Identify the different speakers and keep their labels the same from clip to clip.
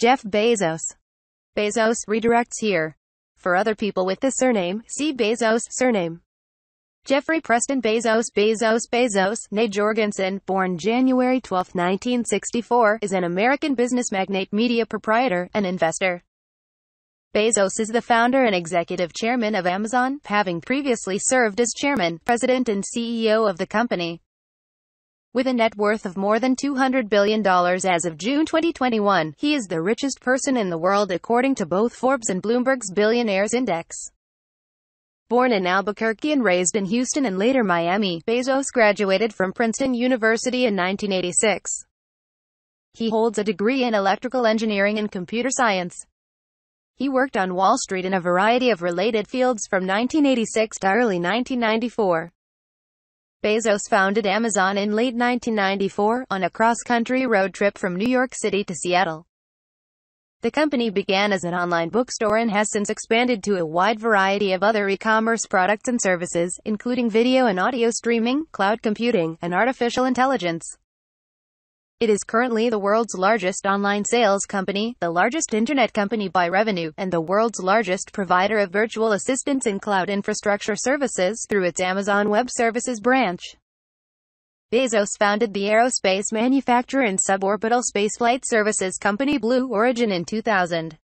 Speaker 1: Jeff Bezos. Bezos redirects here. For other people with this surname, see Bezos surname. Jeffrey Preston Bezos Bezos Bezos, née Jorgensen, born January 12, 1964, is an American business magnate, media proprietor, and investor. Bezos is the founder and executive chairman of Amazon, having previously served as chairman, president and CEO of the company. With a net worth of more than $200 billion as of June 2021, he is the richest person in the world according to both Forbes and Bloomberg's Billionaires Index. Born in Albuquerque and raised in Houston and later Miami, Bezos graduated from Princeton University in 1986. He holds a degree in electrical engineering and computer science. He worked on Wall Street in a variety of related fields from 1986 to early 1994. Bezos founded Amazon in late 1994, on a cross-country road trip from New York City to Seattle. The company began as an online bookstore and has since expanded to a wide variety of other e-commerce products and services, including video and audio streaming, cloud computing, and artificial intelligence. It is currently the world's largest online sales company, the largest internet company by revenue, and the world's largest provider of virtual assistance and cloud infrastructure services through its Amazon Web Services branch. Bezos founded the aerospace manufacturer and suborbital spaceflight services company Blue Origin in 2000.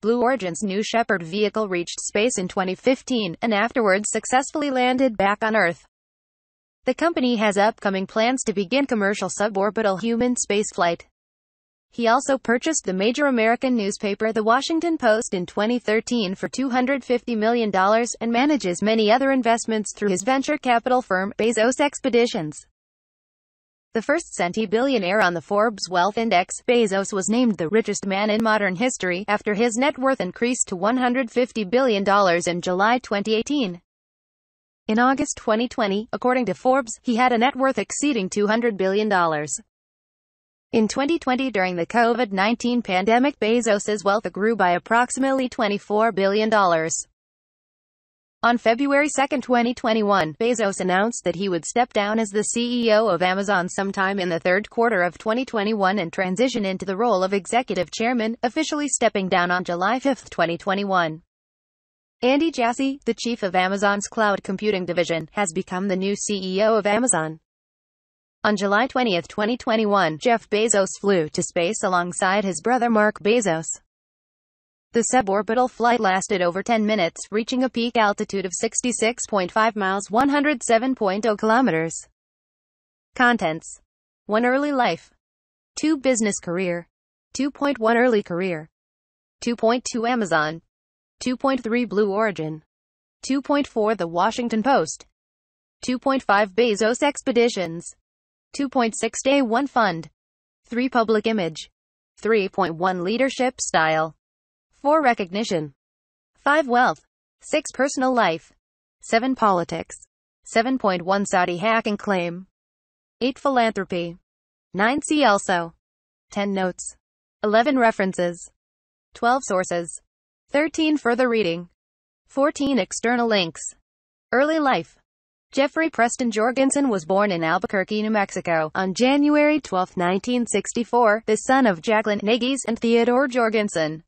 Speaker 1: Blue Origin's New Shepard vehicle reached space in 2015, and afterwards successfully landed back on Earth. The company has upcoming plans to begin commercial suborbital human spaceflight. He also purchased the major American newspaper The Washington Post in 2013 for $250 million, and manages many other investments through his venture capital firm, Bezos Expeditions. The first centi-billionaire on the Forbes Wealth Index, Bezos was named the richest man in modern history, after his net worth increased to $150 billion in July 2018. In August 2020, according to Forbes, he had a net worth exceeding $200 billion. In 2020 during the COVID-19 pandemic Bezos's wealth grew by approximately $24 billion. On February 2, 2021, Bezos announced that he would step down as the CEO of Amazon sometime in the third quarter of 2021 and transition into the role of executive chairman, officially stepping down on July 5, 2021. Andy Jassy, the chief of Amazon's cloud computing division, has become the new CEO of Amazon. On July 20, 2021, Jeff Bezos flew to space alongside his brother Mark Bezos. The suborbital flight lasted over 10 minutes, reaching a peak altitude of 66.5 miles 107.0 kilometers. Contents 1 Early life 2 Business career 2.1 Early career 2.2 Amazon 2.3 Blue Origin. 2.4 The Washington Post. 2.5 Bezos Expeditions. 2.6 Day 1 Fund. 3 Public Image. 3.1 Leadership Style. 4 Recognition. 5 Wealth. 6 Personal Life. 7 Politics. 7.1 Saudi Hacking Claim. 8 Philanthropy. 9 See also. 10 Notes. 11 References. 12 Sources. 13 Further reading. 14 External links. Early life. Jeffrey Preston Jorgensen was born in Albuquerque, New Mexico, on January 12, 1964, the son of Jacqueline Nagys and Theodore Jorgensen.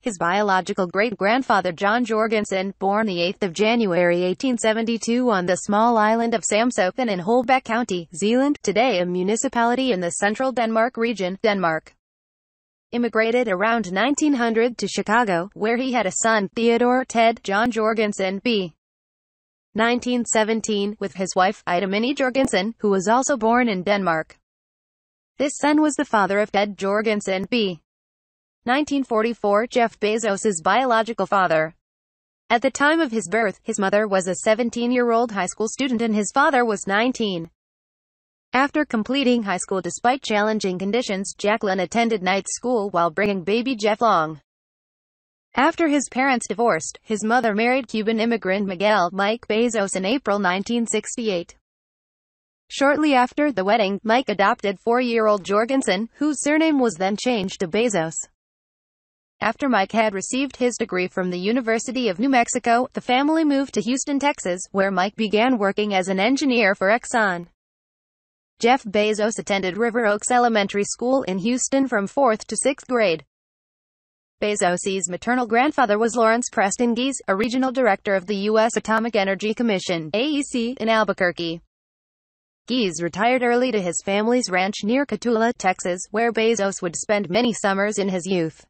Speaker 1: His biological great-grandfather John Jorgensen, born 8 January 1872 on the small island of Samsothen in Holbæk County, Zealand, today a municipality in the central Denmark region, Denmark immigrated around 1900 to Chicago, where he had a son, Theodore Ted John Jorgensen, b. 1917, with his wife, Ida Minnie Jorgensen, who was also born in Denmark. This son was the father of Ted Jorgensen, b. 1944, Jeff Bezos's biological father. At the time of his birth, his mother was a 17-year-old high school student and his father was 19. After completing high school despite challenging conditions, Jacqueline attended night school while bringing baby Jeff along. After his parents divorced, his mother married Cuban immigrant Miguel Mike Bezos in April 1968. Shortly after the wedding, Mike adopted four-year-old Jorgensen, whose surname was then changed to Bezos. After Mike had received his degree from the University of New Mexico, the family moved to Houston, Texas, where Mike began working as an engineer for Exxon. Jeff Bezos attended River Oaks Elementary School in Houston from 4th to 6th grade. Bezos's maternal grandfather was Lawrence Preston Gies, a regional director of the U.S. Atomic Energy Commission AEC, in Albuquerque. Gies retired early to his family's ranch near Catula, Texas, where Bezos would spend many summers in his youth.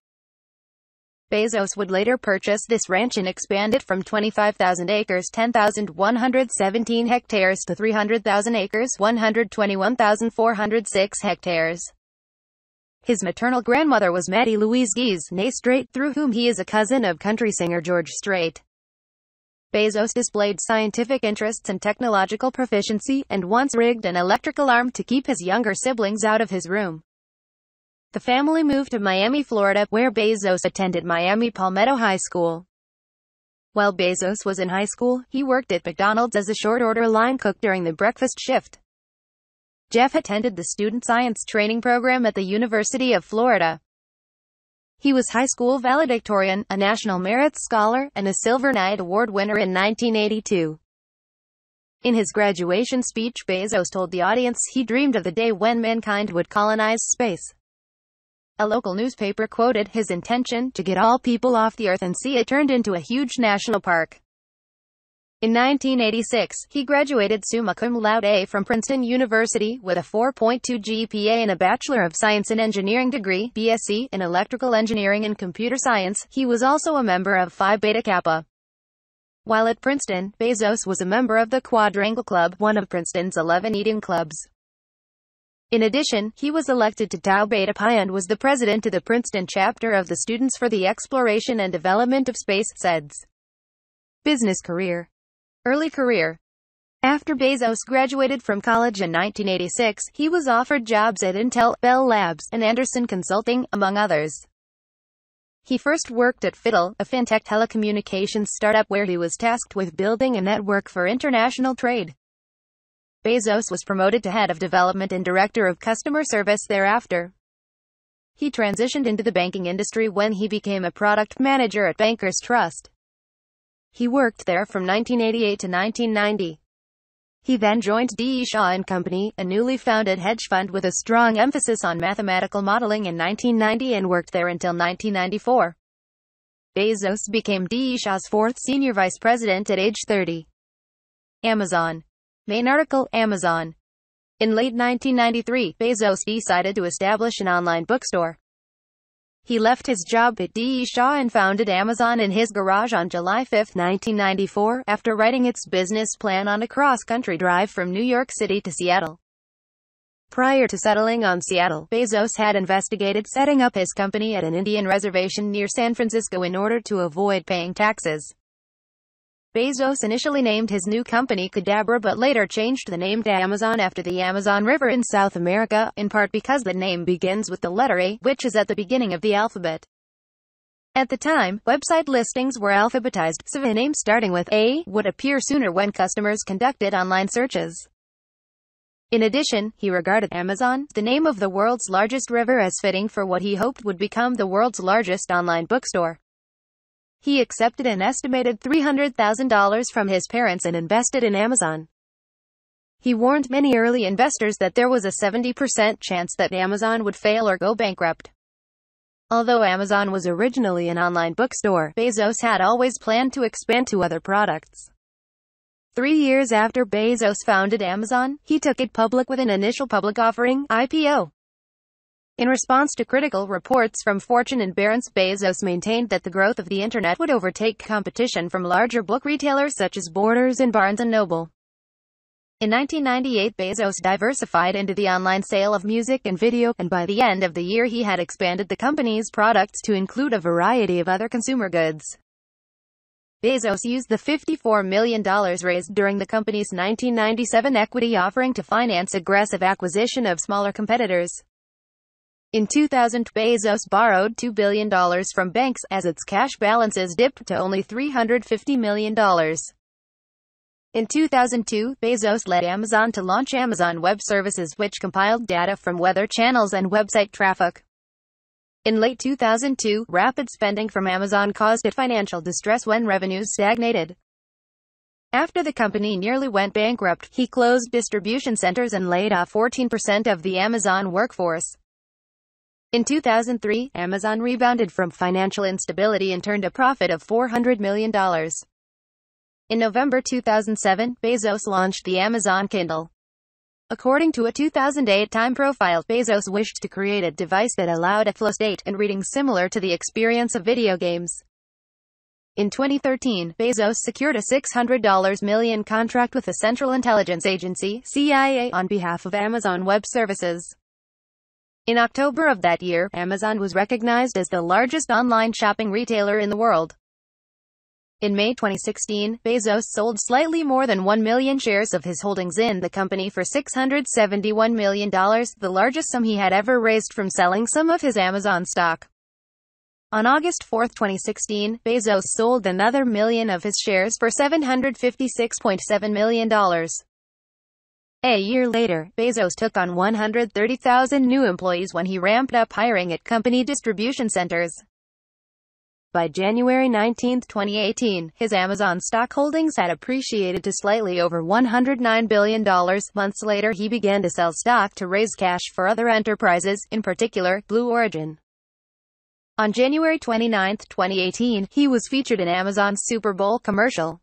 Speaker 1: Bezos would later purchase this ranch and expand it from 25,000 acres 10,117 hectares to 300,000 acres 121,406 hectares. His maternal grandmother was Maddie Louise Guise, Nay Strait through whom he is a cousin of country singer George Strait. Bezos displayed scientific interests and technological proficiency, and once rigged an electric arm to keep his younger siblings out of his room. The family moved to Miami, Florida, where Bezos attended Miami Palmetto High School. While Bezos was in high school, he worked at McDonald's as a short order line cook during the breakfast shift. Jeff attended the Student Science Training Program at the University of Florida. He was high school valedictorian, a National Merit Scholar, and a Silver Knight Award winner in 1982. In his graduation speech, Bezos told the audience he dreamed of the day when mankind would colonize space. A local newspaper quoted his intention to get all people off the earth and see it turned into a huge national park. In 1986, he graduated summa cum laude from Princeton University with a 4.2 GPA and a Bachelor of Science in Engineering degree, BSc, in Electrical Engineering and Computer Science. He was also a member of Phi Beta Kappa. While at Princeton, Bezos was a member of the Quadrangle Club, one of Princeton's 11 eating clubs. In addition, he was elected to Tau Beta Pi and was the president of the Princeton chapter of the Students for the Exploration and Development of Space, SEDS. Business career. Early career. After Bezos graduated from college in 1986, he was offered jobs at Intel, Bell Labs, and Anderson Consulting, among others. He first worked at Fiddle, a fintech telecommunications startup where he was tasked with building a network for international trade. Bezos was promoted to head of development and director of customer service thereafter. He transitioned into the banking industry when he became a product manager at Bankers Trust. He worked there from 1988 to 1990. He then joined D. E. Shaw & Company, a newly founded hedge fund with a strong emphasis on mathematical modeling in 1990 and worked there until 1994. Bezos became D. E. Shaw's fourth senior vice president at age 30. Amazon Main article Amazon. In late 1993, Bezos decided to establish an online bookstore. He left his job at D.E. Shaw and founded Amazon in his garage on July 5, 1994, after writing its business plan on a cross-country drive from New York City to Seattle. Prior to settling on Seattle, Bezos had investigated setting up his company at an Indian reservation near San Francisco in order to avoid paying taxes. Bezos initially named his new company Kadabra but later changed the name to Amazon after the Amazon River in South America, in part because the name begins with the letter A, which is at the beginning of the alphabet. At the time, website listings were alphabetized, so a name starting with A would appear sooner when customers conducted online searches. In addition, he regarded Amazon, the name of the world's largest river as fitting for what he hoped would become the world's largest online bookstore. He accepted an estimated $300,000 from his parents and invested in Amazon. He warned many early investors that there was a 70% chance that Amazon would fail or go bankrupt. Although Amazon was originally an online bookstore, Bezos had always planned to expand to other products. Three years after Bezos founded Amazon, he took it public with an initial public offering, IPO. In response to critical reports from Fortune and Barron's, Bezos maintained that the growth of the internet would overtake competition from larger book retailers such as Borders and Barnes & Noble. In 1998 Bezos diversified into the online sale of music and video, and by the end of the year he had expanded the company's products to include a variety of other consumer goods. Bezos used the $54 million raised during the company's 1997 equity offering to finance aggressive acquisition of smaller competitors. In 2000, Bezos borrowed $2 billion from banks as its cash balances dipped to only $350 million. In 2002, Bezos led Amazon to launch Amazon Web Services, which compiled data from weather channels and website traffic. In late 2002, rapid spending from Amazon caused it financial distress when revenues stagnated. After the company nearly went bankrupt, he closed distribution centers and laid off 14% of the Amazon workforce. In 2003, Amazon rebounded from financial instability and turned a profit of $400 million. In November 2007, Bezos launched the Amazon Kindle. According to a 2008 Time profile, Bezos wished to create a device that allowed a flow state and reading similar to the experience of video games. In 2013, Bezos secured a $600 million contract with the Central Intelligence Agency, CIA, on behalf of Amazon Web Services. In October of that year, Amazon was recognized as the largest online shopping retailer in the world. In May 2016, Bezos sold slightly more than 1 million shares of his holdings in the company for $671 million, the largest sum he had ever raised from selling some of his Amazon stock. On August 4, 2016, Bezos sold another million of his shares for $756.7 million. A year later, Bezos took on 130,000 new employees when he ramped up hiring at company distribution centers. By January 19, 2018, his Amazon stock holdings had appreciated to slightly over $109 billion. Months later he began to sell stock to raise cash for other enterprises, in particular, Blue Origin. On January 29, 2018, he was featured in Amazon's Super Bowl commercial.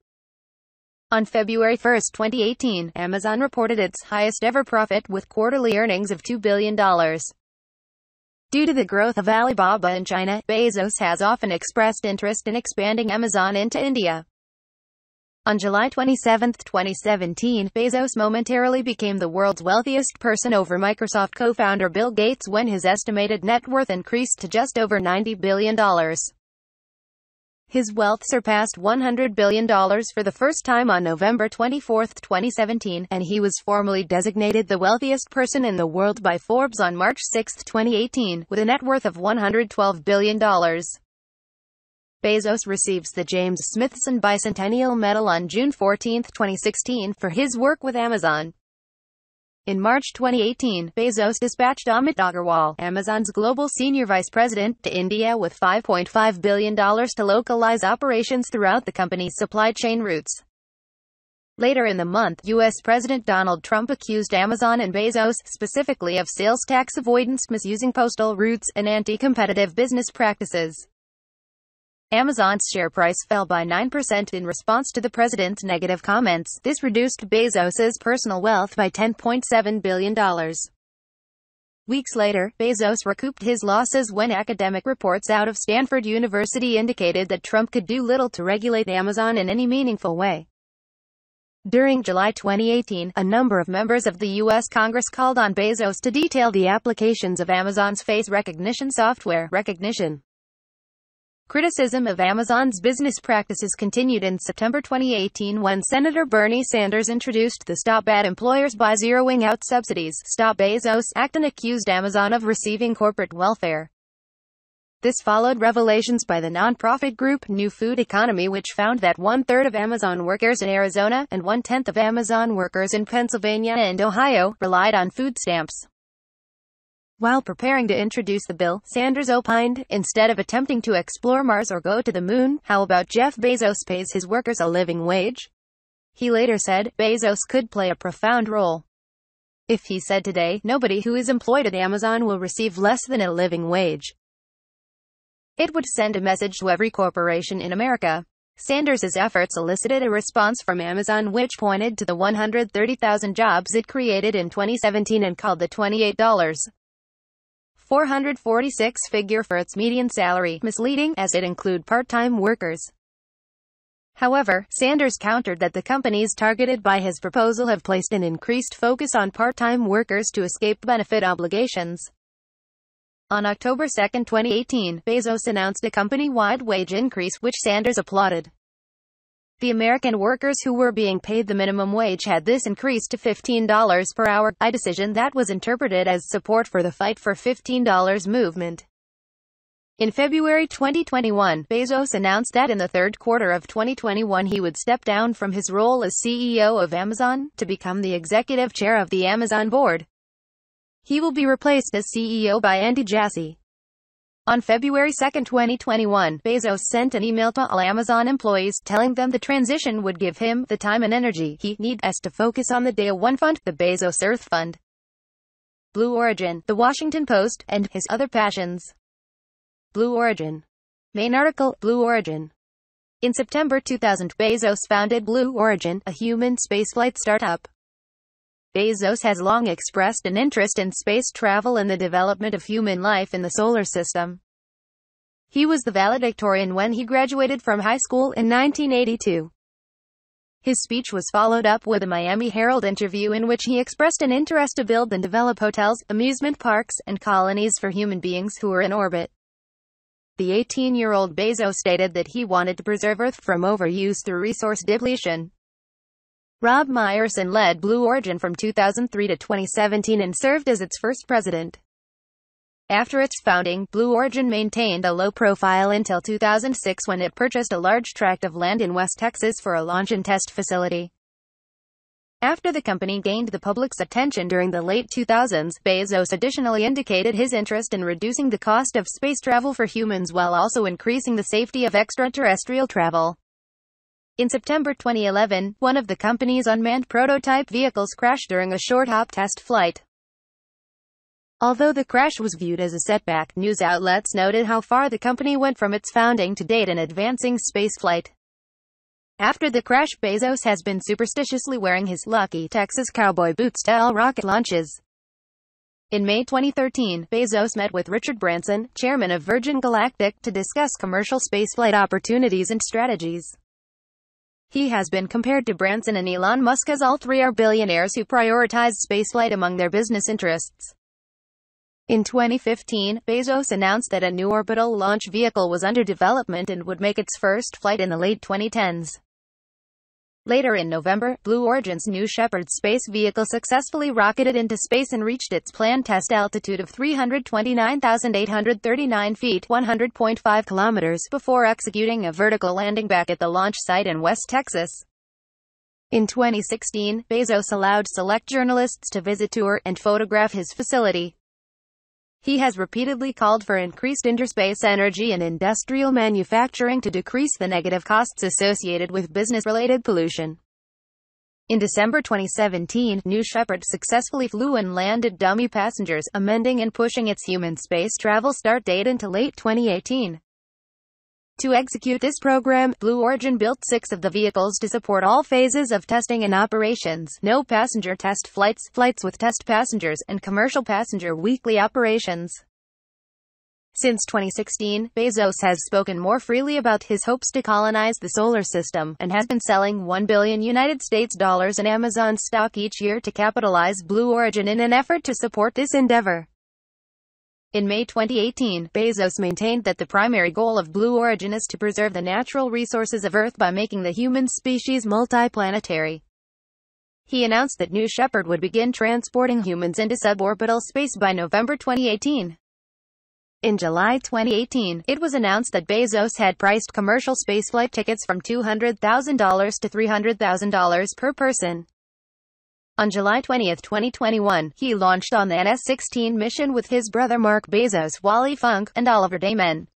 Speaker 1: On February 1, 2018, Amazon reported its highest ever profit with quarterly earnings of $2 billion. Due to the growth of Alibaba in China, Bezos has often expressed interest in expanding Amazon into India. On July 27, 2017, Bezos momentarily became the world's wealthiest person over Microsoft co-founder Bill Gates when his estimated net worth increased to just over $90 billion. His wealth surpassed $100 billion for the first time on November 24, 2017, and he was formally designated the wealthiest person in the world by Forbes on March 6, 2018, with a net worth of $112 billion. Bezos receives the James Smithson Bicentennial Medal on June 14, 2016, for his work with Amazon. In March 2018, Bezos dispatched Amit Agarwal, Amazon's global senior vice president, to India with $5.5 billion to localize operations throughout the company's supply chain routes. Later in the month, U.S. President Donald Trump accused Amazon and Bezos, specifically of sales tax avoidance, misusing postal routes, and anti-competitive business practices. Amazon's share price fell by 9% in response to the president's negative comments. This reduced Bezos's personal wealth by $10.7 billion. Weeks later, Bezos recouped his losses when academic reports out of Stanford University indicated that Trump could do little to regulate Amazon in any meaningful way. During July 2018, a number of members of the U.S. Congress called on Bezos to detail the applications of Amazon's face recognition software, Recognition. Criticism of Amazon's business practices continued in September 2018 when Senator Bernie Sanders introduced the Stop Bad Employers by Zeroing Out Subsidies Stop Bezos Act and accused Amazon of receiving corporate welfare. This followed revelations by the nonprofit group New Food Economy which found that one-third of Amazon workers in Arizona and one-tenth of Amazon workers in Pennsylvania and Ohio relied on food stamps. While preparing to introduce the bill, Sanders opined, instead of attempting to explore Mars or go to the moon, how about Jeff Bezos pays his workers a living wage? He later said, Bezos could play a profound role. If he said today, nobody who is employed at Amazon will receive less than a living wage. It would send a message to every corporation in America. Sanders' efforts elicited a response from Amazon which pointed to the 130,000 jobs it created in 2017 and called the $28. 446 figure for its median salary, misleading as it include part-time workers. However, Sanders countered that the companies targeted by his proposal have placed an increased focus on part-time workers to escape benefit obligations. On October 2, 2018, Bezos announced a company-wide wage increase, which Sanders applauded. The American workers who were being paid the minimum wage had this increased to $15 per hour, a decision that was interpreted as support for the Fight for $15 movement. In February 2021, Bezos announced that in the third quarter of 2021 he would step down from his role as CEO of Amazon to become the executive chair of the Amazon board. He will be replaced as CEO by Andy Jassy. On February 2, 2021, Bezos sent an email to all Amazon employees telling them the transition would give him the time and energy he needs to focus on the Day One Fund, the Bezos Earth Fund, Blue Origin, The Washington Post, and his other passions. Blue Origin. Main article, Blue Origin. In September 2000, Bezos founded Blue Origin, a human spaceflight startup. Bezos has long expressed an interest in space travel and the development of human life in the solar system. He was the valedictorian when he graduated from high school in 1982. His speech was followed up with a Miami Herald interview in which he expressed an interest to build and develop hotels, amusement parks, and colonies for human beings who are in orbit. The 18-year-old Bezos stated that he wanted to preserve Earth from overuse through resource depletion. Rob Meyerson led Blue Origin from 2003 to 2017 and served as its first president. After its founding, Blue Origin maintained a low profile until 2006 when it purchased a large tract of land in West Texas for a launch and test facility. After the company gained the public's attention during the late 2000s, Bezos additionally indicated his interest in reducing the cost of space travel for humans while also increasing the safety of extraterrestrial travel. In September 2011, one of the company's unmanned prototype vehicles crashed during a short hop test flight. Although the crash was viewed as a setback, news outlets noted how far the company went from its founding to date in advancing spaceflight. After the crash, Bezos has been superstitiously wearing his lucky Texas cowboy boots to all rocket launches. In May 2013, Bezos met with Richard Branson, chairman of Virgin Galactic, to discuss commercial spaceflight opportunities and strategies. He has been compared to Branson and Elon Musk as all three are billionaires who prioritize spaceflight among their business interests. In 2015, Bezos announced that a new orbital launch vehicle was under development and would make its first flight in the late 2010s. Later in November, Blue Origin's New Shepard space vehicle successfully rocketed into space and reached its planned test altitude of 329,839 feet 100.5 kilometers before executing a vertical landing back at the launch site in West Texas. In 2016, Bezos allowed select journalists to visit tour and photograph his facility. He has repeatedly called for increased interspace energy and industrial manufacturing to decrease the negative costs associated with business-related pollution. In December 2017, New Shepard successfully flew and landed dummy passengers, amending and pushing its human space travel start date into late 2018. To execute this program, Blue Origin built six of the vehicles to support all phases of testing and operations, no passenger test flights, flights with test passengers, and commercial passenger weekly operations. Since 2016, Bezos has spoken more freely about his hopes to colonize the solar system, and has been selling 1 billion United States dollars in Amazon stock each year to capitalize Blue Origin in an effort to support this endeavor. In May 2018, Bezos maintained that the primary goal of Blue Origin is to preserve the natural resources of Earth by making the human species multiplanetary. He announced that New Shepard would begin transporting humans into suborbital space by November 2018. In July 2018, it was announced that Bezos had priced commercial spaceflight tickets from $200,000 to $300,000 per person. On July 20, 2021, he launched on the NS-16 mission with his brother Mark Bezos, Wally Funk, and Oliver Damon.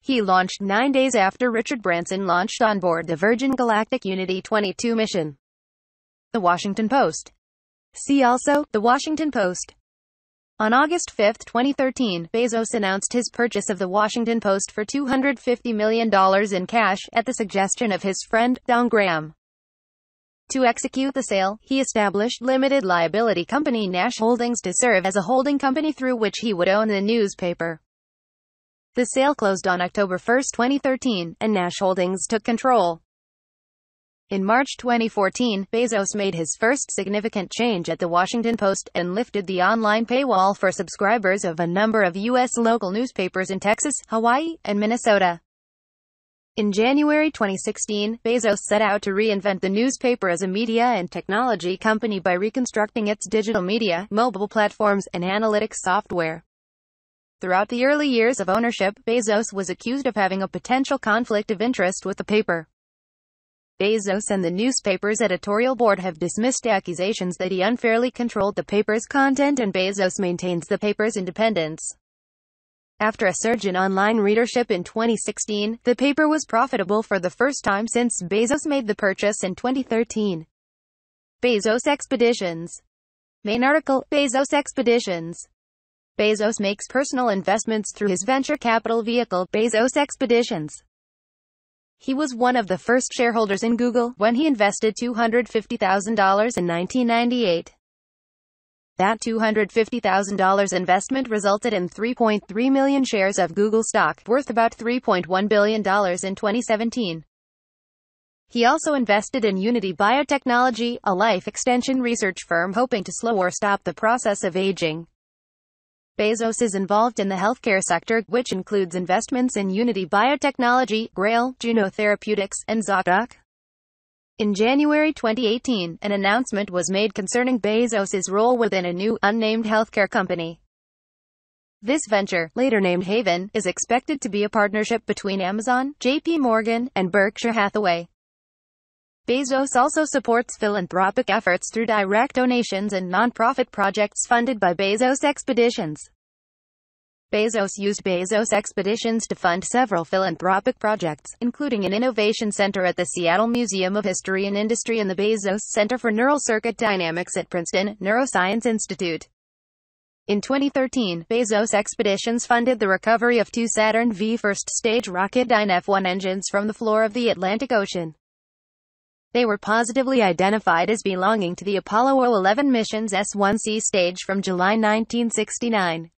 Speaker 1: He launched nine days after Richard Branson launched on board the Virgin Galactic Unity 22 mission. The Washington Post. See also, The Washington Post. On August 5, 2013, Bezos announced his purchase of the Washington Post for $250 million in cash, at the suggestion of his friend, Don Graham. To execute the sale, he established limited liability company Nash Holdings to serve as a holding company through which he would own the newspaper. The sale closed on October 1, 2013, and Nash Holdings took control. In March 2014, Bezos made his first significant change at the Washington Post and lifted the online paywall for subscribers of a number of U.S. local newspapers in Texas, Hawaii, and Minnesota. In January 2016, Bezos set out to reinvent the newspaper as a media and technology company by reconstructing its digital media, mobile platforms, and analytics software. Throughout the early years of ownership, Bezos was accused of having a potential conflict of interest with the paper. Bezos and the newspaper's editorial board have dismissed accusations that he unfairly controlled the paper's content and Bezos maintains the paper's independence. After a surge in online readership in 2016, the paper was profitable for the first time since Bezos made the purchase in 2013. Bezos Expeditions Main article, Bezos Expeditions Bezos makes personal investments through his venture capital vehicle, Bezos Expeditions. He was one of the first shareholders in Google when he invested $250,000 in 1998. That $250,000 investment resulted in 3.3 million shares of Google stock, worth about $3.1 billion in 2017. He also invested in Unity Biotechnology, a life extension research firm hoping to slow or stop the process of aging. Bezos is involved in the healthcare sector, which includes investments in Unity Biotechnology, Grail, Juno Therapeutics, and Zocdoc. In January 2018, an announcement was made concerning Bezos's role within a new, unnamed healthcare company. This venture, later named Haven, is expected to be a partnership between Amazon, JP Morgan, and Berkshire Hathaway. Bezos also supports philanthropic efforts through direct donations and nonprofit projects funded by Bezos Expeditions. Bezos used Bezos Expeditions to fund several philanthropic projects, including an innovation center at the Seattle Museum of History and Industry and the Bezos Center for Neural Circuit Dynamics at Princeton Neuroscience Institute. In 2013, Bezos Expeditions funded the recovery of two Saturn V first-stage Rocketdyne F-1 engines from the floor of the Atlantic Ocean. They were positively identified as belonging to the Apollo 11 mission's S-1C stage from July 1969.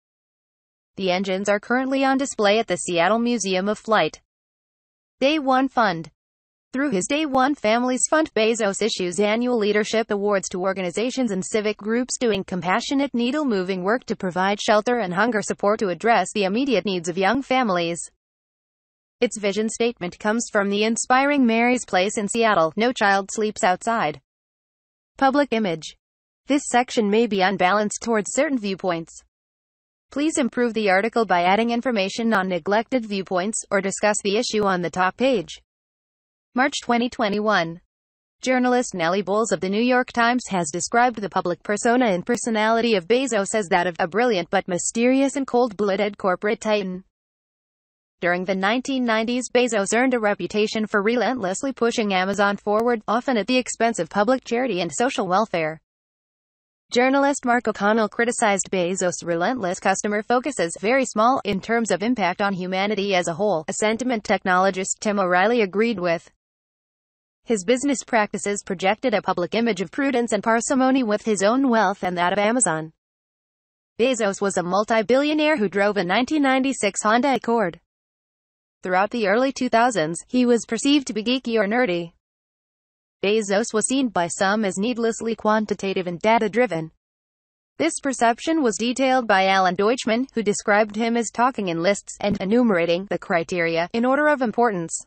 Speaker 1: The engines are currently on display at the Seattle Museum of Flight. Day 1 Fund Through his Day 1 Families Fund, Bezos issues annual leadership awards to organizations and civic groups doing compassionate needle-moving work to provide shelter and hunger support to address the immediate needs of young families. Its vision statement comes from the inspiring Mary's Place in Seattle, No Child Sleeps Outside. Public Image this section may be unbalanced towards certain viewpoints. Please improve the article by adding information on neglected viewpoints or discuss the issue on the top page. March 2021 Journalist Nellie Bowles of The New York Times has described the public persona and personality of Bezos as that of a brilliant but mysterious and cold-blooded corporate titan. During the 1990s Bezos earned a reputation for relentlessly pushing Amazon forward, often at the expense of public charity and social welfare. Journalist Mark O'Connell criticized Bezos' relentless customer focus as very small in terms of impact on humanity as a whole, a sentiment technologist Tim O'Reilly agreed with. His business practices projected a public image of prudence and parsimony with his own wealth and that of Amazon. Bezos was a multi-billionaire who drove a 1996 Honda Accord. Throughout the early 2000s, he was perceived to be geeky or nerdy. Bezos was seen by some as needlessly quantitative and data-driven. This perception was detailed by Alan Deutschman, who described him as talking in lists and enumerating the criteria in order of importance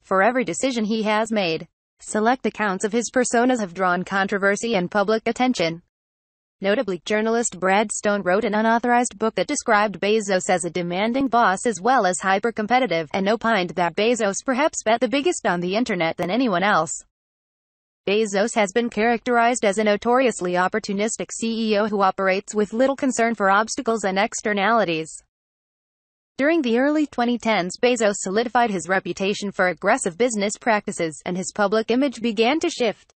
Speaker 1: for every decision he has made. Select accounts of his personas have drawn controversy and public attention. Notably, journalist Brad Stone wrote an unauthorized book that described Bezos as a demanding boss as well as hyper-competitive, and opined that Bezos perhaps bet the biggest on the internet than anyone else. Bezos has been characterized as a notoriously opportunistic CEO who operates with little concern for obstacles and externalities. During the early 2010s, Bezos solidified his reputation for aggressive business practices, and his public image began to shift.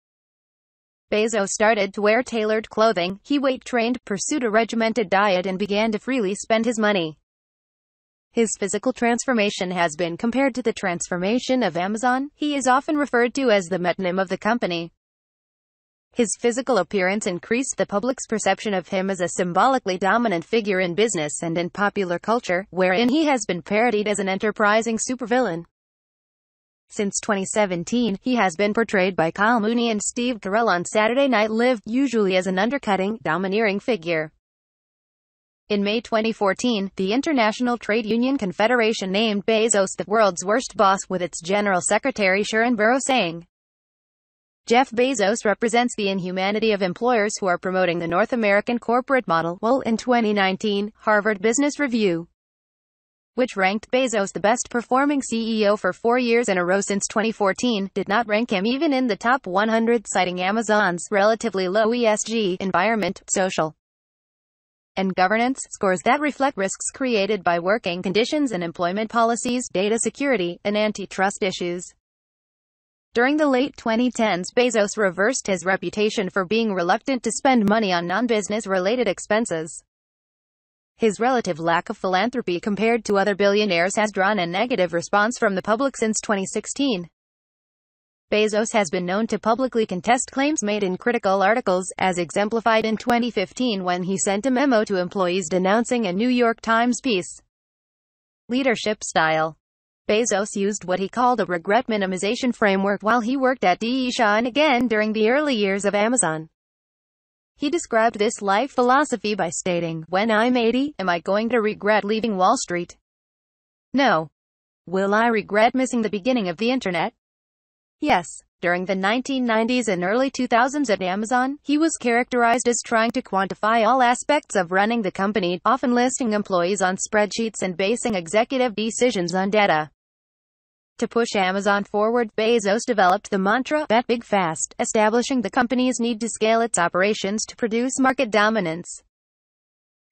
Speaker 1: Bezos started to wear tailored clothing, he weight trained, pursued a regimented diet and began to freely spend his money. His physical transformation has been compared to the transformation of Amazon. He is often referred to as the metonym of the company. His physical appearance increased the public's perception of him as a symbolically dominant figure in business and in popular culture, wherein he has been parodied as an enterprising supervillain. Since 2017, he has been portrayed by Kyle Mooney and Steve Carell on Saturday Night Live, usually as an undercutting, domineering figure. In May 2014, the International Trade Union Confederation named Bezos the world's worst boss with its General Secretary Sharon Burrow saying, Jeff Bezos represents the inhumanity of employers who are promoting the North American corporate model, while in 2019, Harvard Business Review which ranked Bezos the best performing CEO for four years in a row since 2014, did not rank him even in the top 100, citing Amazon's relatively low ESG environment, social, and governance scores that reflect risks created by working conditions and employment policies, data security, and antitrust issues. During the late 2010s, Bezos reversed his reputation for being reluctant to spend money on non-business related expenses. His relative lack of philanthropy compared to other billionaires has drawn a negative response from the public since 2016. Bezos has been known to publicly contest claims made in critical articles, as exemplified in 2015 when he sent a memo to employees denouncing a New York Times piece. Leadership Style Bezos used what he called a regret minimization framework while he worked at DE and again during the early years of Amazon. He described this life philosophy by stating, When I'm 80, am I going to regret leaving Wall Street? No. Will I regret missing the beginning of the internet? Yes. During the 1990s and early 2000s at Amazon, he was characterized as trying to quantify all aspects of running the company, often listing employees on spreadsheets and basing executive decisions on data. To push Amazon forward, Bezos developed the mantra, bet big fast, establishing the company's need to scale its operations to produce market dominance.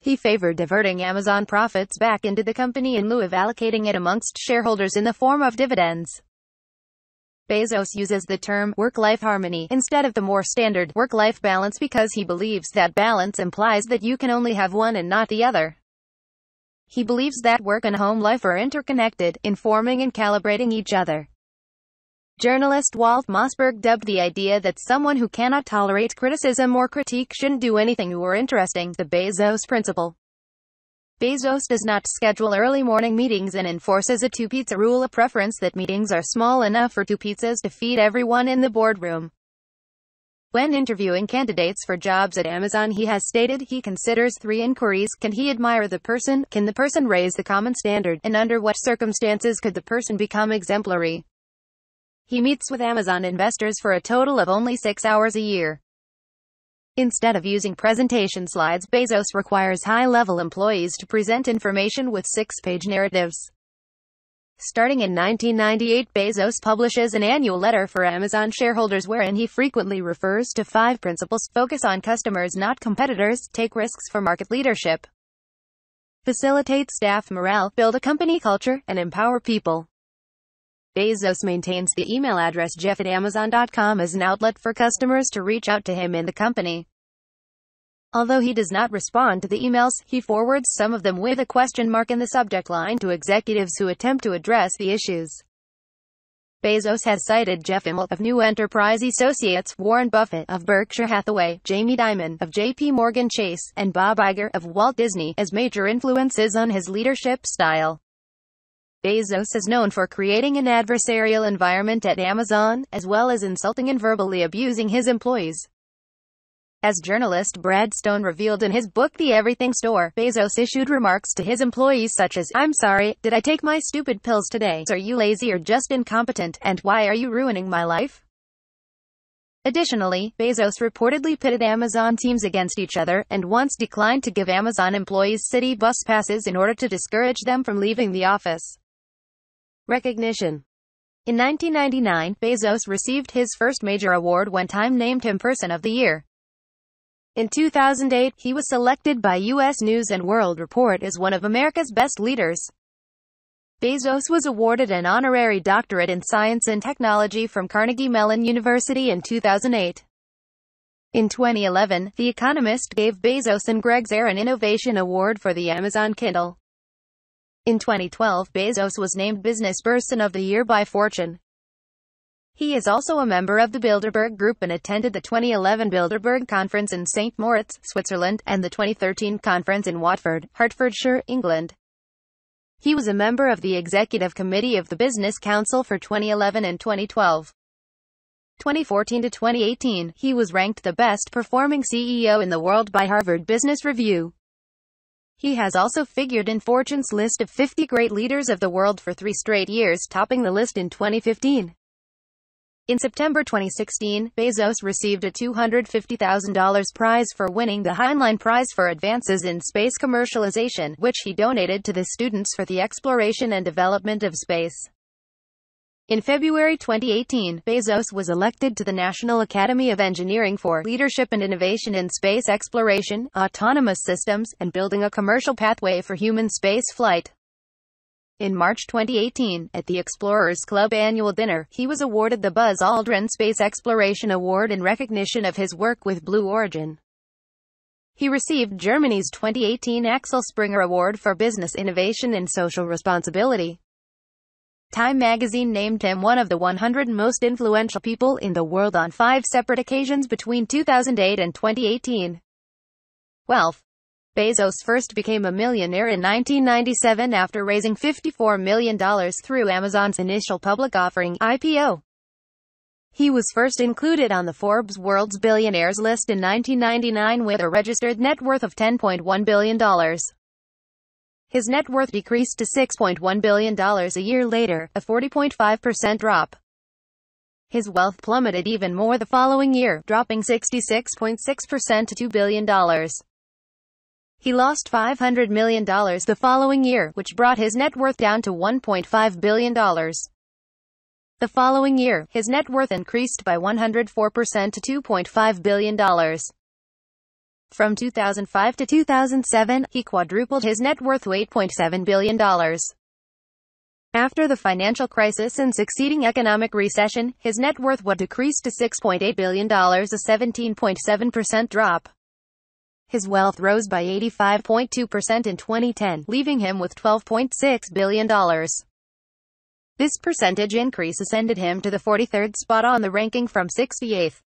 Speaker 1: He favored diverting Amazon profits back into the company in lieu of allocating it amongst shareholders in the form of dividends. Bezos uses the term work-life harmony instead of the more standard work-life balance because he believes that balance implies that you can only have one and not the other. He believes that work and home life are interconnected, informing and calibrating each other. Journalist Walt Mossberg dubbed the idea that someone who cannot tolerate criticism or critique shouldn't do anything new or interesting the Bezos principle. Bezos does not schedule early morning meetings and enforces a two-pizza rule a preference that meetings are small enough for two pizzas to feed everyone in the boardroom. When interviewing candidates for jobs at Amazon he has stated he considers three inquiries, can he admire the person, can the person raise the common standard, and under what circumstances could the person become exemplary. He meets with Amazon investors for a total of only six hours a year. Instead of using presentation slides Bezos requires high-level employees to present information with six-page narratives. Starting in 1998 Bezos publishes an annual letter for Amazon shareholders wherein he frequently refers to five principles, focus on customers not competitors, take risks for market leadership, facilitate staff morale, build a company culture, and empower people. Bezos maintains the email address jeff at amazon.com as an outlet for customers to reach out to him in the company. Although he does not respond to the emails, he forwards some of them with a question mark in the subject line to executives who attempt to address the issues. Bezos has cited Jeff Immelt of New Enterprise Associates, Warren Buffett of Berkshire Hathaway, Jamie Dimon of JP Morgan Chase, and Bob Iger of Walt Disney as major influences on his leadership style. Bezos is known for creating an adversarial environment at Amazon, as well as insulting and verbally abusing his employees. As journalist Brad Stone revealed in his book The Everything Store, Bezos issued remarks to his employees such as, I'm sorry, did I take my stupid pills today? Are you lazy or just incompetent? And why are you ruining my life? Additionally, Bezos reportedly pitted Amazon teams against each other, and once declined to give Amazon employees city bus passes in order to discourage them from leaving the office. Recognition In 1999, Bezos received his first major award when Time named him Person of the Year. In 2008, he was selected by U.S. News & World Report as one of America's best leaders. Bezos was awarded an honorary doctorate in science and technology from Carnegie Mellon University in 2008. In 2011, The Economist gave Bezos and Greg Zare an Innovation Award for the Amazon Kindle. In 2012, Bezos was named Business Person of the Year by Fortune. He is also a member of the Bilderberg Group and attended the 2011 Bilderberg Conference in St. Moritz, Switzerland, and the 2013 conference in Watford, Hertfordshire, England. He was a member of the Executive Committee of the Business Council for 2011 and 2012. 2014 to 2018, he was ranked the best performing CEO in the world by Harvard Business Review. He has also figured in Fortune's list of 50 great leaders of the world for three straight years, topping the list in 2015. In September 2016, Bezos received a $250,000 prize for winning the Heinlein Prize for Advances in Space Commercialization, which he donated to the students for the exploration and development of space. In February 2018, Bezos was elected to the National Academy of Engineering for Leadership and Innovation in Space Exploration, Autonomous Systems, and Building a Commercial Pathway for Human Space Flight. In March 2018, at the Explorers Club annual dinner, he was awarded the Buzz Aldrin Space Exploration Award in recognition of his work with Blue Origin. He received Germany's 2018 Axel Springer Award for Business Innovation and Social Responsibility. Time magazine named him one of the 100 most influential people in the world on five separate occasions between 2008 and 2018. Wealth Bezos first became a millionaire in 1997 after raising $54 million through Amazon's initial public offering, IPO. He was first included on the Forbes World's Billionaires list in 1999 with a registered net worth of $10.1 billion. His net worth decreased to $6.1 billion a year later, a 40.5% drop. His wealth plummeted even more the following year, dropping 66.6% to $2 billion. He lost $500 million the following year, which brought his net worth down to $1.5 billion. The following year, his net worth increased by 104% to $2.5 billion. From 2005 to 2007, he quadrupled his net worth to $8.7 billion. After the financial crisis and succeeding economic recession, his net worth would decrease to $6.8 billion, a 17.7% drop. His wealth rose by 85.2% in 2010, leaving him with $12.6 billion. This percentage increase ascended him to the 43rd spot on the ranking from 68th.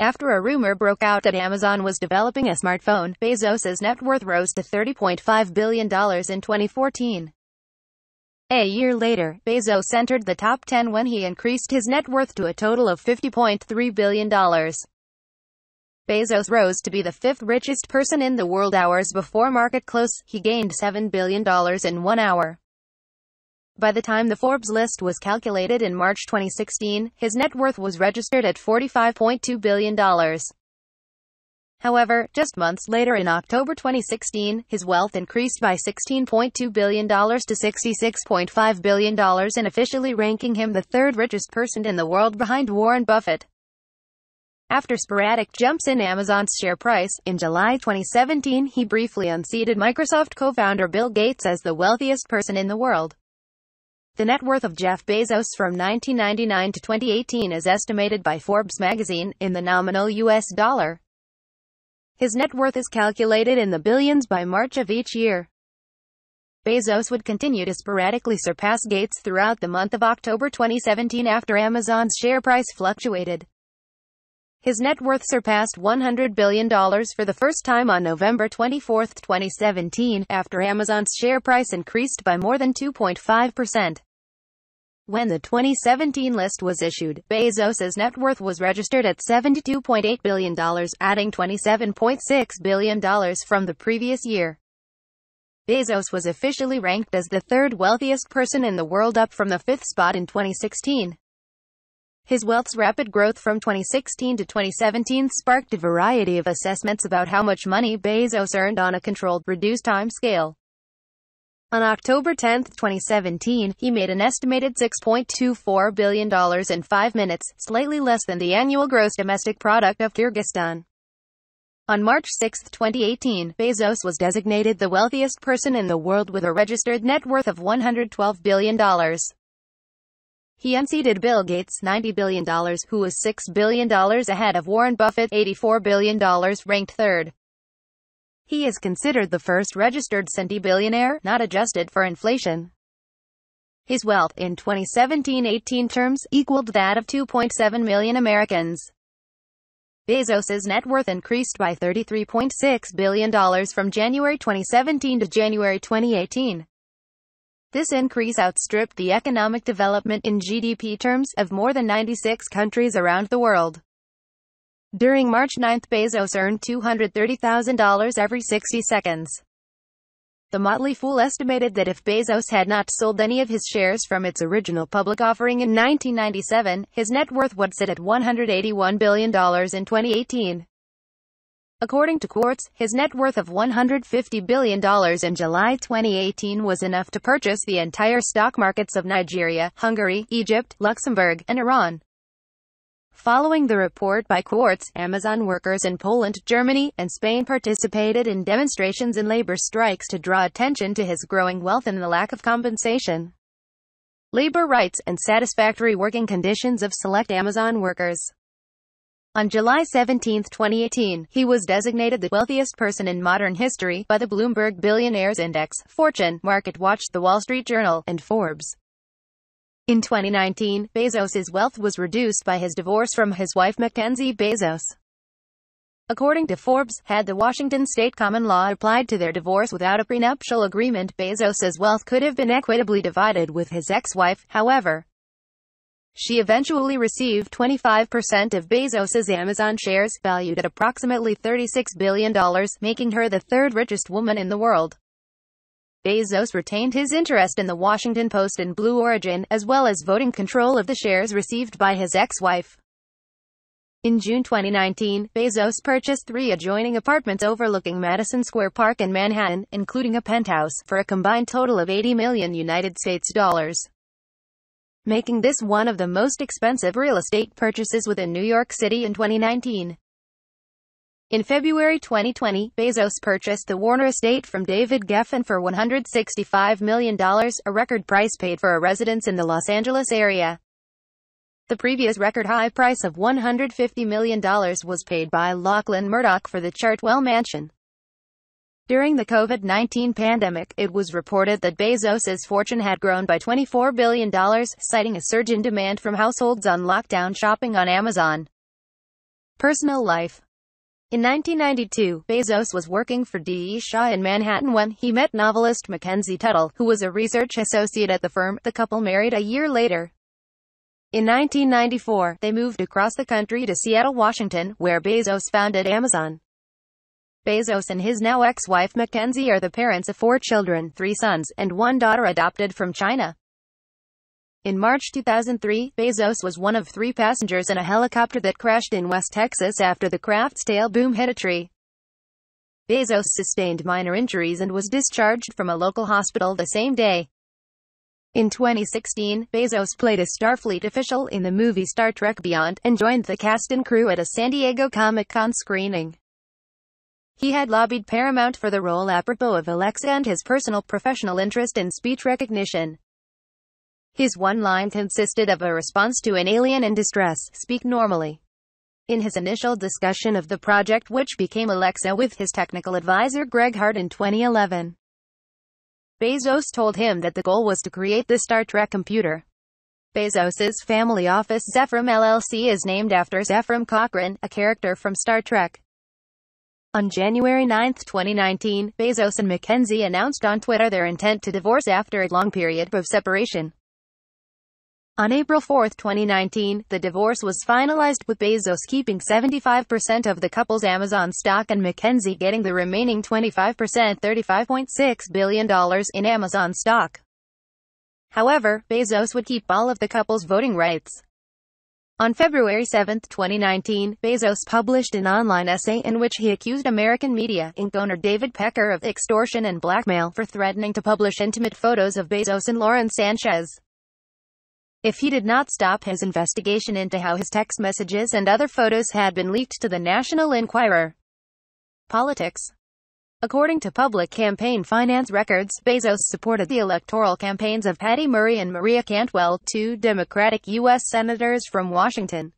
Speaker 1: After a rumor broke out that Amazon was developing a smartphone, Bezos's net worth rose to $30.5 billion in 2014. A year later, Bezos entered the top 10 when he increased his net worth to a total of $50.3 billion. Bezos rose to be the fifth richest person in the world hours before market close, he gained $7 billion in one hour. By the time the Forbes list was calculated in March 2016, his net worth was registered at $45.2 billion. However, just months later in October 2016, his wealth increased by $16.2 billion to $66.5 billion and officially ranking him the third richest person in the world behind Warren Buffett. After sporadic jumps in Amazon's share price, in July 2017 he briefly unseated Microsoft co-founder Bill Gates as the wealthiest person in the world. The net worth of Jeff Bezos from 1999 to 2018 is estimated by Forbes magazine, in the nominal US dollar. His net worth is calculated in the billions by March of each year. Bezos would continue to sporadically surpass Gates throughout the month of October 2017 after Amazon's share price fluctuated. His net worth surpassed $100 billion for the first time on November 24, 2017, after Amazon's share price increased by more than 2.5%. When the 2017 list was issued, Bezos's net worth was registered at $72.8 billion, adding $27.6 billion from the previous year. Bezos was officially ranked as the third wealthiest person in the world up from the fifth spot in 2016. His wealth's rapid growth from 2016 to 2017 sparked a variety of assessments about how much money Bezos earned on a controlled, reduced time scale. On October 10, 2017, he made an estimated $6.24 billion in five minutes, slightly less than the annual gross domestic product of Kyrgyzstan. On March 6, 2018, Bezos was designated the wealthiest person in the world with a registered net worth of $112 billion. He unseated Bill Gates $90 billion, who was $6 billion ahead of Warren Buffett $84 billion, ranked third. He is considered the first registered centibillionaire, not adjusted for inflation. His wealth in 2017-18 terms equaled that of 2.7 million Americans. Bezos's net worth increased by $33.6 billion from January 2017 to January 2018. This increase outstripped the economic development in GDP terms of more than 96 countries around the world. During March 9, Bezos earned $230,000 every 60 seconds. The Motley Fool estimated that if Bezos had not sold any of his shares from its original public offering in 1997, his net worth would sit at $181 billion in 2018. According to Quartz, his net worth of $150 billion in July 2018 was enough to purchase the entire stock markets of Nigeria, Hungary, Egypt, Luxembourg, and Iran. Following the report by Quartz, Amazon workers in Poland, Germany, and Spain participated in demonstrations and labor strikes to draw attention to his growing wealth and the lack of compensation, labor rights, and satisfactory working conditions of select Amazon workers. On July 17, 2018, he was designated the wealthiest person in modern history by the Bloomberg Billionaires Index, Fortune, Market Watch, The Wall Street Journal, and Forbes. In 2019, Bezos's wealth was reduced by his divorce from his wife Mackenzie Bezos. According to Forbes, had the Washington state common law applied to their divorce without a prenuptial agreement, Bezos's wealth could have been equitably divided with his ex-wife. However, she eventually received 25% of Bezos's Amazon shares, valued at approximately $36 billion, making her the third richest woman in the world. Bezos retained his interest in the Washington Post and Blue Origin, as well as voting control of the shares received by his ex-wife. In June 2019, Bezos purchased three adjoining apartments overlooking Madison Square Park in Manhattan, including a penthouse, for a combined total of 80 million United States dollars making this one of the most expensive real estate purchases within New York City in 2019. In February 2020, Bezos purchased the Warner estate from David Geffen for $165 million, a record price paid for a residence in the Los Angeles area. The previous record high price of $150 million was paid by Lachlan Murdoch for the Chartwell Mansion. During the COVID-19 pandemic, it was reported that Bezos' fortune had grown by $24 billion, citing a surge in demand from households on lockdown shopping on Amazon. Personal life in 1992, Bezos was working for D.E. Shaw in Manhattan when he met novelist Mackenzie Tuttle, who was a research associate at the firm. The couple married a year later. In 1994, they moved across the country to Seattle, Washington, where Bezos founded Amazon. Bezos and his now ex-wife Mackenzie are the parents of four children, three sons, and one daughter adopted from China. In March 2003, Bezos was one of three passengers in a helicopter that crashed in West Texas after the craft's tail boom hit a tree. Bezos sustained minor injuries and was discharged from a local hospital the same day. In 2016, Bezos played a Starfleet official in the movie Star Trek Beyond and joined the cast and crew at a San Diego Comic-Con screening. He had lobbied Paramount for the role apropos of Alexa and his personal professional interest in speech recognition. His one line consisted of a response to an alien in distress, speak normally. In his initial discussion of the project which became Alexa with his technical advisor Greg Hart in 2011, Bezos told him that the goal was to create the Star Trek computer. Bezos's family office Zephram LLC is named after Zephram Cochrane, a character from Star Trek. On January 9, 2019, Bezos and McKenzie announced on Twitter their intent to divorce after a long period of separation. On April 4, 2019, the divorce was finalized, with Bezos keeping 75% of the couple's Amazon stock and McKenzie getting the remaining 25% $35.6 billion in Amazon stock. However, Bezos would keep all of the couple's voting rights. On February 7, 2019, Bezos published an online essay in which he accused American media Inc. owner David Pecker of extortion and blackmail for threatening to publish intimate photos of Bezos and Lauren Sanchez. If he did not stop his investigation into how his text messages and other photos had been leaked to the National Enquirer. Politics According to public campaign finance records, Bezos supported the electoral campaigns of Patty Murray and Maria Cantwell, two Democratic U.S. senators from Washington.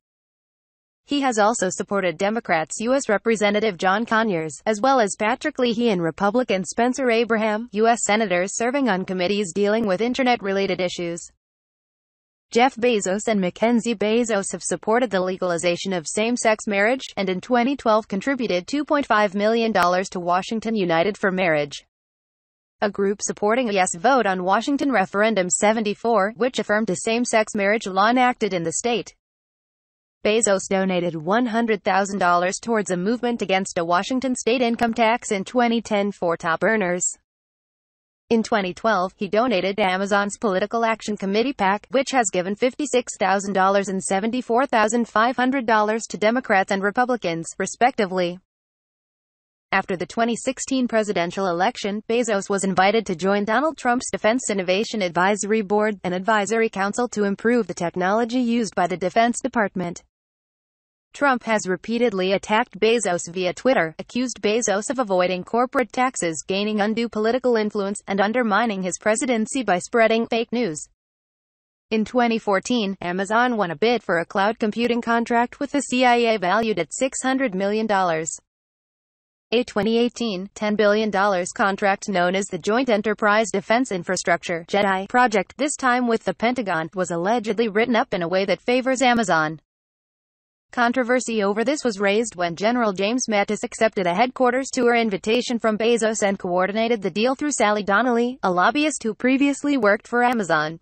Speaker 1: He has also supported Democrats U.S. Representative John Conyers, as well as Patrick Leahy and Republican Spencer Abraham, U.S. senators serving on committees dealing with Internet-related issues. Jeff Bezos and Mackenzie Bezos have supported the legalization of same-sex marriage, and in 2012 contributed $2.5 million to Washington United for Marriage a group supporting a yes vote on Washington Referendum 74, which affirmed a same-sex marriage law enacted in the state. Bezos donated $100,000 towards a movement against a Washington state income tax in 2010 for top earners. In 2012, he donated to Amazon's Political Action Committee PAC, which has given $56,000 and $74,500 to Democrats and Republicans, respectively. After the 2016 presidential election, Bezos was invited to join Donald Trump's Defense Innovation Advisory Board, an advisory council to improve the technology used by the Defense Department. Trump has repeatedly attacked Bezos via Twitter, accused Bezos of avoiding corporate taxes, gaining undue political influence, and undermining his presidency by spreading fake news. In 2014, Amazon won a bid for a cloud computing contract with the CIA valued at $600 million. A 2018 $10 billion contract known as the Joint Enterprise Defense Infrastructure JEDI project, this time with the Pentagon, was allegedly written up in a way that favors Amazon. Controversy over this was raised when General James Mattis accepted a headquarters tour invitation from Bezos and coordinated the deal through Sally Donnelly, a lobbyist who previously worked for Amazon.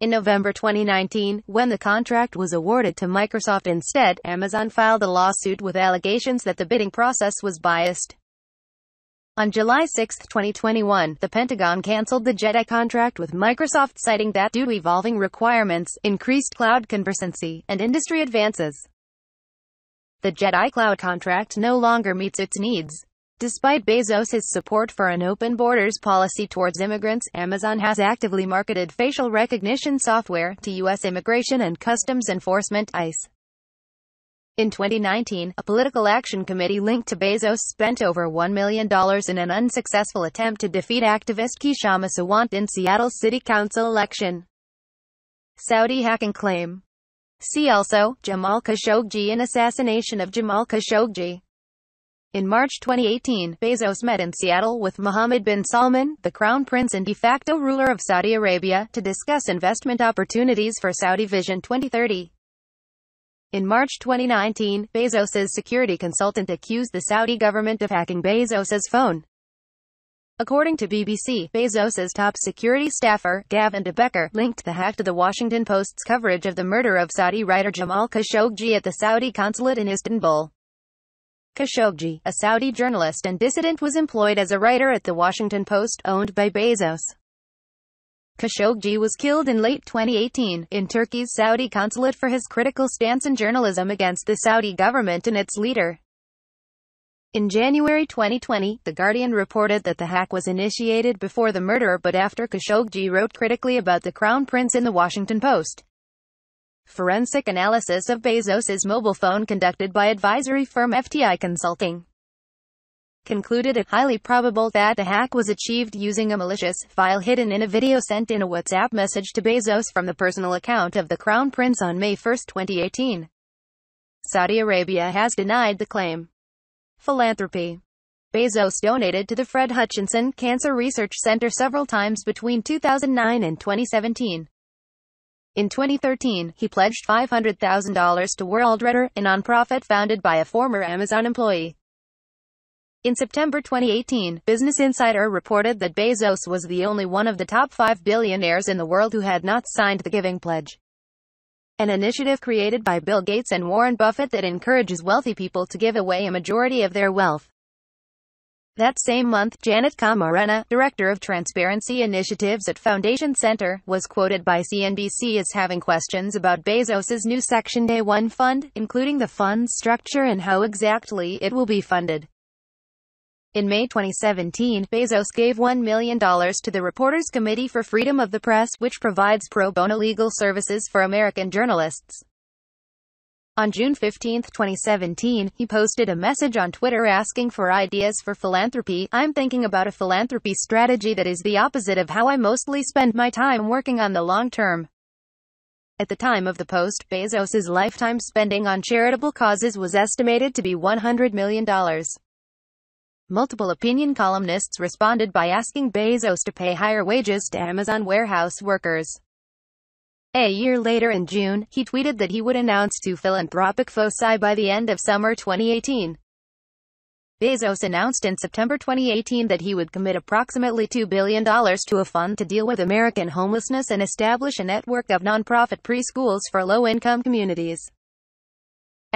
Speaker 1: In November 2019, when the contract was awarded to Microsoft instead, Amazon filed a lawsuit with allegations that the bidding process was biased. On July 6, 2021, the Pentagon canceled the JEDI contract with Microsoft citing that due to evolving requirements, increased cloud conversancy, and industry advances, the JEDI cloud contract no longer meets its needs. Despite Bezos' support for an open borders policy towards immigrants, Amazon has actively marketed facial recognition software to U.S. Immigration and Customs Enforcement ICE. In 2019, a political action committee linked to Bezos spent over $1 million in an unsuccessful attempt to defeat activist Kishama Sawant in Seattle city council election. Saudi hacking claim. See also, Jamal Khashoggi and assassination of Jamal Khashoggi. In March 2018, Bezos met in Seattle with Mohammed bin Salman, the crown prince and de facto ruler of Saudi Arabia, to discuss investment opportunities for Saudi Vision 2030. In March 2019, Bezos's security consultant accused the Saudi government of hacking Bezos's phone. According to BBC, Bezos's top security staffer, Gavin DeBecker, linked the hack to the Washington Post's coverage of the murder of Saudi writer Jamal Khashoggi at the Saudi consulate in Istanbul. Khashoggi, a Saudi journalist and dissident was employed as a writer at the Washington Post, owned by Bezos. Khashoggi was killed in late 2018, in Turkey's Saudi consulate for his critical stance in journalism against the Saudi government and its leader. In January 2020, The Guardian reported that the hack was initiated before the murder but after Khashoggi wrote critically about the crown prince in The Washington Post. Forensic analysis of Bezos's mobile phone conducted by advisory firm FTI Consulting concluded it highly probable that the hack was achieved using a malicious file hidden in a video sent in a WhatsApp message to Bezos from the personal account of the Crown Prince on May 1, 2018. Saudi Arabia has denied the claim. Philanthropy Bezos donated to the Fred Hutchinson Cancer Research Center several times between 2009 and 2017. In 2013, he pledged $500,000 to Worldreader, a nonprofit founded by a former Amazon employee. In September 2018, Business Insider reported that Bezos was the only one of the top five billionaires in the world who had not signed the Giving Pledge, an initiative created by Bill Gates and Warren Buffett that encourages wealthy people to give away a majority of their wealth. That same month, Janet Camarena, director of transparency initiatives at Foundation Center, was quoted by CNBC as having questions about Bezos's new Section Day 1 fund, including the fund's structure and how exactly it will be funded. In May 2017, Bezos gave $1 million to the Reporters Committee for Freedom of the Press, which provides pro bono legal services for American journalists. On June 15, 2017, he posted a message on Twitter asking for ideas for philanthropy. I'm thinking about a philanthropy strategy that is the opposite of how I mostly spend my time working on the long term. At the time of the post, Bezos's lifetime spending on charitable causes was estimated to be $100 million. Multiple opinion columnists responded by asking Bezos to pay higher wages to Amazon warehouse workers. A year later in June, he tweeted that he would announce two philanthropic foci by the end of summer 2018. Bezos announced in September 2018 that he would commit approximately $2 billion to a fund to deal with American homelessness and establish a network of nonprofit preschools for low-income communities.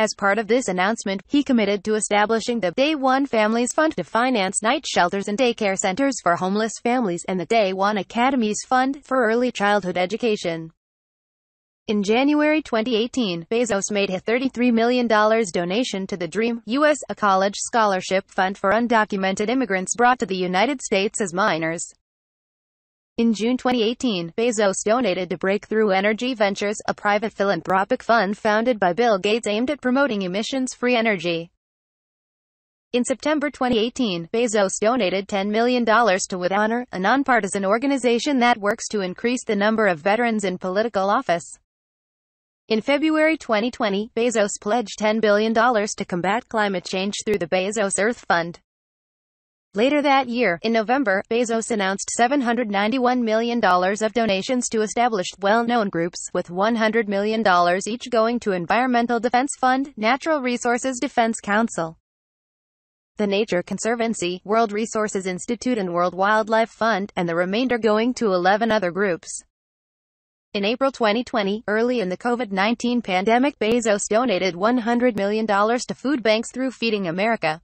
Speaker 1: As part of this announcement, he committed to establishing the Day One Families Fund to finance night shelters and daycare centers for homeless families and the Day One Academies Fund for early childhood education. In January 2018, Bezos made a $33 million donation to the DREAM U.S., a college scholarship fund for undocumented immigrants brought to the United States as minors. In June 2018, Bezos donated to Breakthrough Energy Ventures, a private philanthropic fund founded by Bill Gates aimed at promoting emissions-free energy. In September 2018, Bezos donated $10 million to With Honor, a nonpartisan organization that works to increase the number of veterans in political office. In February 2020, Bezos pledged $10 billion to combat climate change through the Bezos Earth Fund. Later that year, in November, Bezos announced $791 million of donations to established, well-known groups, with $100 million each going to Environmental Defense Fund, Natural Resources Defense Council, the Nature Conservancy, World Resources Institute and World Wildlife Fund, and the remainder going to 11 other groups. In April 2020, early in the COVID-19 pandemic, Bezos donated $100 million to food banks through Feeding America.